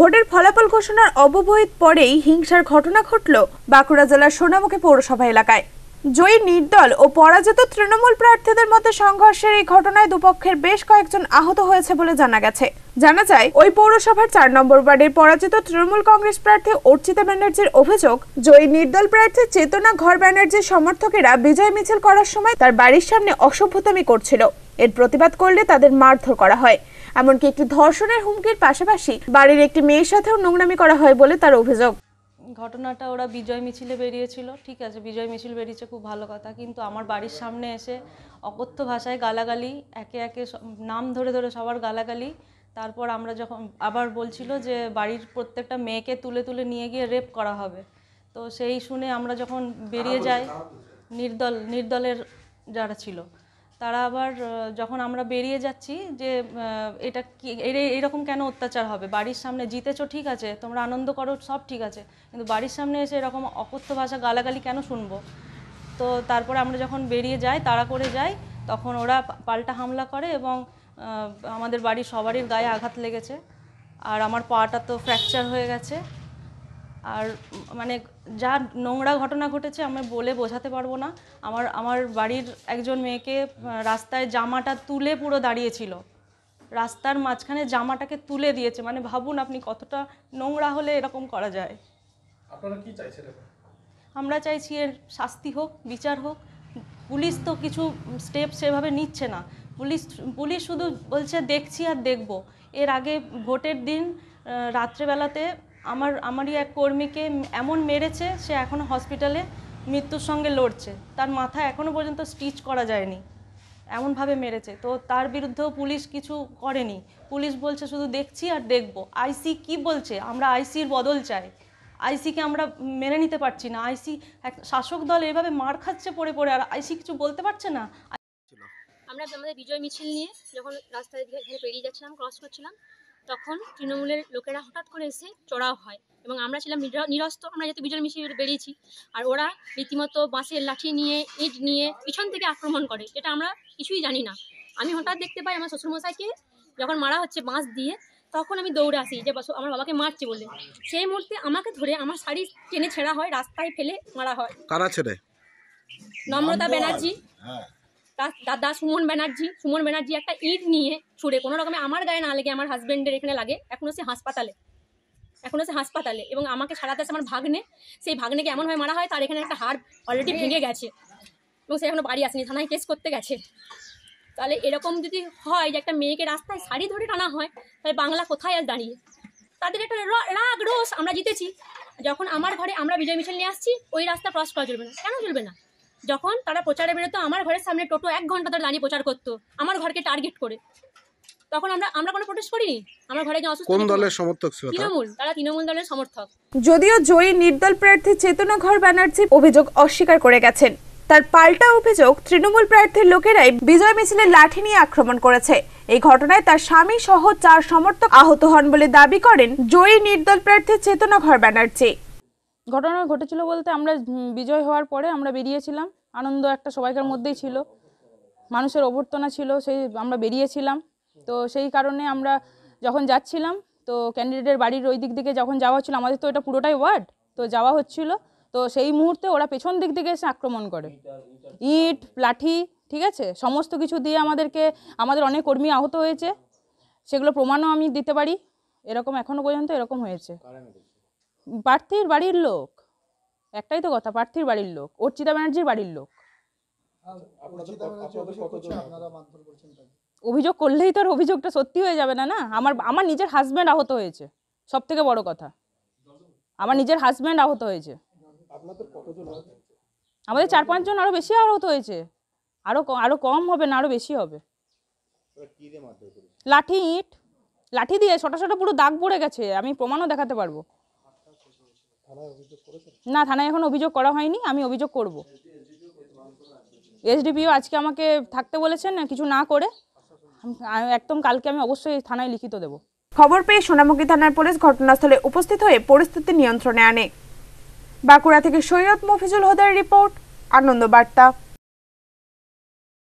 ভোটের ফলাফল ঘোষণার অববহিত পরেই হিংসার ঘটনা ঘটল বাঁকুড়া জেলার সোনামুখী পৌরসভা এলাকায় জয়ী নির্দল ও পরাজিত তৃণমূল প্রার্থীদের মধ্যে সংঘর্ষের এই ঘটনায় দুপক্ষের বেশ কয়েকজন আহত হয়েছে বলে জানা গেছে জানা যায় ওই পৌরসভার চার নম্বর ওয়ার্ডের পরাজিত তৃণমূল কংগ্রেস প্রার্থী অর্চিতা ব্যানার্জির অভিযোগ জয়ী নির্দল প্রার্থী চেতনা ঘর ব্যানার্জির সমর্থকেরা বিজয় মিছিল করার সময় তার বাড়ির সামনে অসভ্যতামি করছিল এর প্রতিবাদ করলে তাদের মারধর করা হয় এমনকি একটি ধর্ষণের হুমকির পাশাপাশি বাড়ির একটি মেয়ের সাথেও নোংরামি করা হয় বলে তার অভিযোগ ঘটনাটা ওরা বিজয় মিছিলে বেরিয়েছিল ঠিক আছে বিজয় মিছিল বেরিয়েছে খুব ভালো কথা কিন্তু আমার বাড়ির সামনে এসে অকথ্য ভাষায় গালাগালি একে একে নাম ধরে ধরে সবার গালাগালি তারপর আমরা যখন আবার বলছিল যে বাড়ির প্রত্যেকটা মেয়েকে তুলে তুলে নিয়ে গিয়ে রেপ করা হবে তো সেই শুনে আমরা যখন বেরিয়ে যাই নির্দল নির্দলের যারা ছিল তারা আবার যখন আমরা বেরিয়ে যাচ্ছি যে এটা কি এরকম কেন অত্যাচার হবে বাড়ির সামনে জিতেছো ঠিক আছে তোমরা আনন্দ করো সব ঠিক আছে কিন্তু বাড়ির সামনে এসে এরকম অকথ্য ভাষা গালাগালি কেন শুনবো তো তারপরে আমরা যখন বেরিয়ে যাই তাড়া করে যাই তখন ওরা পাল্টা হামলা করে এবং আমাদের বাড়ির সবারই গায়ে আঘাত লেগেছে আর আমার পাটা তো ফ্র্যাকচার হয়ে গেছে আর মানে যা নোংরা ঘটনা ঘটেছে আমি বলে বোঝাতে পারবো না আমার আমার বাড়ির একজন মেয়েকে রাস্তায় জামাটা তুলে পুরো দাঁড়িয়েছিল রাস্তার মাঝখানে জামাটাকে তুলে দিয়েছে মানে ভাবুন আপনি কতটা নোংরা হলে এরকম করা যায় আপনারা কি আমরা চাইছি এর শাস্তি হোক বিচার হোক পুলিশ তো কিছু স্টেপ সেভাবে নিচ্ছে না পুলিশ পুলিশ শুধু বলছে দেখছি আর দেখব এর আগে ভোটের দিন রাত্রেবেলাতে আমার আমারই এক কর্মীকে এমন মেরেছে সে এখন হসপিটালে মৃত্যুর সঙ্গে লড়ছে তার মাথা এখনও পর্যন্ত স্টিচ করা যায়নি এমনভাবে মেরেছে তো তার বিরুদ্ধেও পুলিশ কিছু করেনি পুলিশ বলছে শুধু দেখছি আর দেখব আইসি কি বলছে আমরা আইসির বদল চাই আইসিকে আমরা মেনে নিতে পারছি না আইসি এক শাসক দল এভাবে মার খাচ্ছে পড়ে পড়ে আর আইসি কিছু বলতে পারছে না আমরা আমাদের বিজয় মিছিল নিয়ে যখন রাস্তায় পেরিয়ে যাচ্ছিলাম ক্রস করছিলাম তখন তৃণমূলের লোকেরা হঠাৎ করে এসে চড়াও হয় এবং আমরা ছিলাম নিরস্ত আমরা যাতে বিজয় মিশিয়ে বেরিয়েছি আর ওরা রীতিমতো বাঁশের লাঠি নিয়ে ইট নিয়ে পিছন থেকে আক্রমণ করে এটা আমরা কিছুই জানি না আমি হঠাৎ দেখতে পাই আমার শ্বশুরমশাইকে যখন মারা হচ্ছে বাঁশ দিয়ে তখন আমি দৌড়ে আসি যে আমার বাবাকে মারছে বলে সেই মুহূর্তে আমাকে ধরে আমার শাড়ি টেনে ছেঁড়া হয় রাস্তায় ফেলে মারা হয় কারা ছেড়ে নম্রতা ব্যানার্জি হ্যাঁ। তার দাদা সুমন ব্যানার্জি সুমন ব্যানার্জি একটা ইট নিয়ে ছুড়ে কোনো রকমে আমার গায়ে না লাগে আমার হাজব্যান্ডের এখানে লাগে এখনও সে হাসপাতালে এখনও সে হাসপাতালে এবং আমাকে সারাতে আছে আমার ভাগ্নে সেই ভাগ্নেকে এমনভাবে মারা হয় তার এখানে একটা হাড় অলরেডি ভেঙে গেছে এবং সে এখনও বাড়ি আসেনি থানায় কেস করতে গেছে তাহলে এরকম যদি হয় যে একটা মেয়েকে রাস্তায় শাড়ি ধরে টানা হয় তাহলে বাংলা কোথায় আর দাঁড়িয়ে তাদের একটা রাগ রোষ আমরা জিতেছি যখন আমার ঘরে আমরা বিজয় মিছিল নিয়ে আসছি ওই রাস্তা ক্রস করা চলবে না কেন চলবে না যখন তারা প্রচারে বেরোতো আমার ঘরের সামনে টোটো এক ঘন্টা ধরে দাঁড়িয়ে প্রচার করতো আমার ঘরকে টার্গেট করে তখন আমরা আমরা কোনো প্রোটেস্ট করিনি আমার ঘরে অসুস্থ কোন দলের সমর্থক ছিল তৃণমূল তারা তৃণমূল দলের সমর্থক যদিও জয়ী নির্দল প্রার্থী চেতনা ঘর ব্যানার্জি অভিযোগ অস্বীকার করে গেছেন তার পাল্টা অভিযোগ তৃণমূল প্রার্থীর লোকেরাই বিজয় মিছিলে লাঠি নিয়ে আক্রমণ করেছে এই ঘটনায় তার স্বামী সহ চার সমর্থক আহত হন বলে দাবি করেন জয়ী নির্দল প্রার্থী চেতনা ঘর ব্যানার্জি ঘটনা ঘটেছিল বলতে আমরা বিজয় হওয়ার পরে আমরা বেরিয়েছিলাম আনন্দ একটা সবাইকার মধ্যেই ছিল মানুষের অভ্যর্থনা ছিল সেই আমরা বেরিয়েছিলাম তো সেই কারণে আমরা যখন যাচ্ছিলাম তো ক্যান্ডিডেটের বাড়ির ওই দিক দিকে যখন যাওয়া হচ্ছিলো আমাদের তো এটা পুরোটাই ওয়ার্ড তো যাওয়া হচ্ছিল তো সেই মুহূর্তে ওরা পেছন দিক থেকে এসে আক্রমণ করে ইট লাঠি ঠিক আছে সমস্ত কিছু দিয়ে আমাদেরকে আমাদের অনেক কর্মী আহত হয়েছে সেগুলো প্রমাণও আমি দিতে পারি এরকম এখনও পর্যন্ত এরকম হয়েছে প্রার্থীর বাড়ির লোক একটাই তো কথা প্রার্থীর বাড়ির লোক অর্চিতা ব্যানার্জির বাড়ির লোক অভিযোগ করলেই তো আর অভিযোগটা সত্যি হয়ে যাবে না না আমার আমার নিজের হাজব্যান্ড আহত হয়েছে সব থেকে বড় কথা আমার নিজের হাজব্যান্ড আহত হয়েছে আমাদের চার পাঁচজন আরও বেশি আহত হয়েছে আরও আরও কম হবে না আরও বেশি হবে লাঠি ইট লাঠি দিয়ে ছোট ছোট পুরো দাগ পড়ে গেছে আমি প্রমাণও দেখাতে পারবো না থানায় এখন অভিযোগ করা হয়নি আমি অভিযোগ করব এসডিপিও আজকে আমাকে থাকতে বলেছেন কিছু না করে একদম কালকে আমি অবশ্যই থানায় লিখিত দেব খবর পেয়ে সোনামুখী থানার পুলিশ ঘটনাস্থলে উপস্থিত হয়ে পরিস্থিতি নিয়ন্ত্রণে আনে বাঁকুড়া থেকে সৈয়দ মফিজুল হোদার রিপোর্ট আনন্দ বার্তা